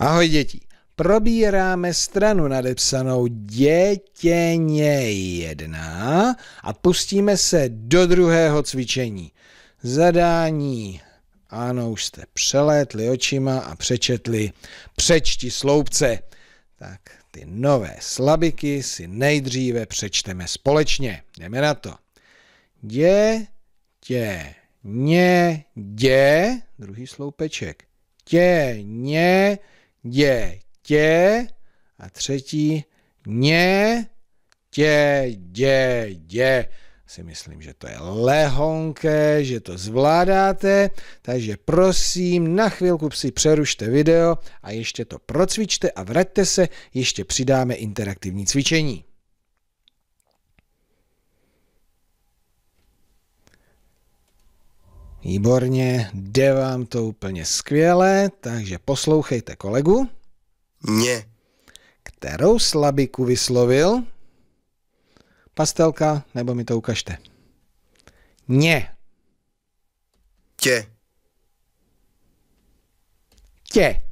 Ahoj děti. Probíráme stranu nadepsanou dětěně jedna a pustíme se do druhého cvičení. Zadání. Ano, už jste přelétli očima a přečetli přečti sloupce. Tak ty nové slabiky si nejdříve přečteme společně. Jdeme na to. Dě, tě, ně, dě, druhý sloupeček. Tě, ně, dě, tě a třetí ně, tě, dě, dě. Si myslím, že to je lehonké, že to zvládáte, takže prosím, na chvilku si přerušte video a ještě to procvičte a vraťte se, ještě přidáme interaktivní cvičení. Výborně, jde vám to úplně skvěle, takže poslouchejte kolegu. Ně. Kterou slabiku vyslovil? Pastelka, nebo mi to ukažte. Ně. Tě. Tě.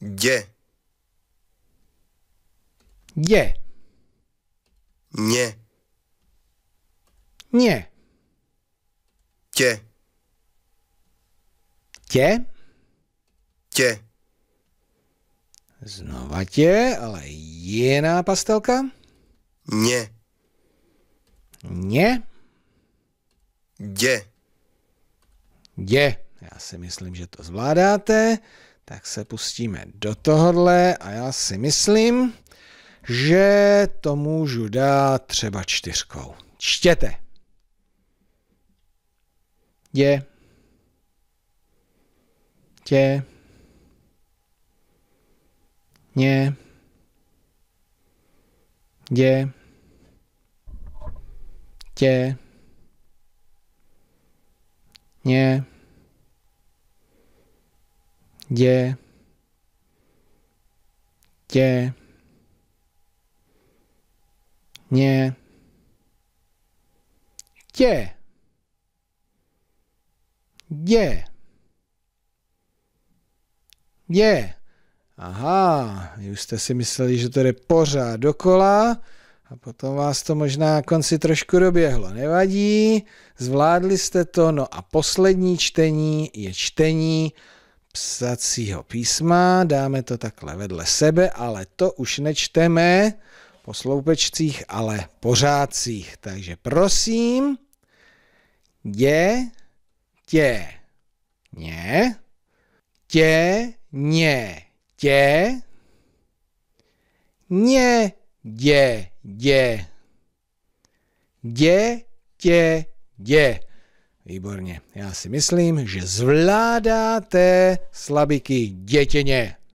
Dě. Dě. Ně. Ně. Tě. Tě? Tě. Znova tě, ale jiná pastelka? Ně. Ně? Dě. Dě. Já si myslím, že to zvládáte, tak se pustíme do tohohle a já si myslím, že to můžu dát třeba čtyřkou. Čtěte. Yeah. Cie. Nie. Gie. Cie. Nie. Gie. Gie. Nie. Gdzie? Gdzie? je. Aha, vy už jste si mysleli, že to jde pořád dokola a potom vás to možná na konci trošku doběhlo. Nevadí, zvládli jste to. No a poslední čtení je čtení psacího písma. Dáme to takhle vedle sebe, ale to už nečteme po sloupečcích, ale pořádcích. Takže prosím, je, tě, ně, tě, ně, tě ně, dě, dě, dě, tě dě. Výborně. Já si myslím, že zvládáte slabiky dětěně.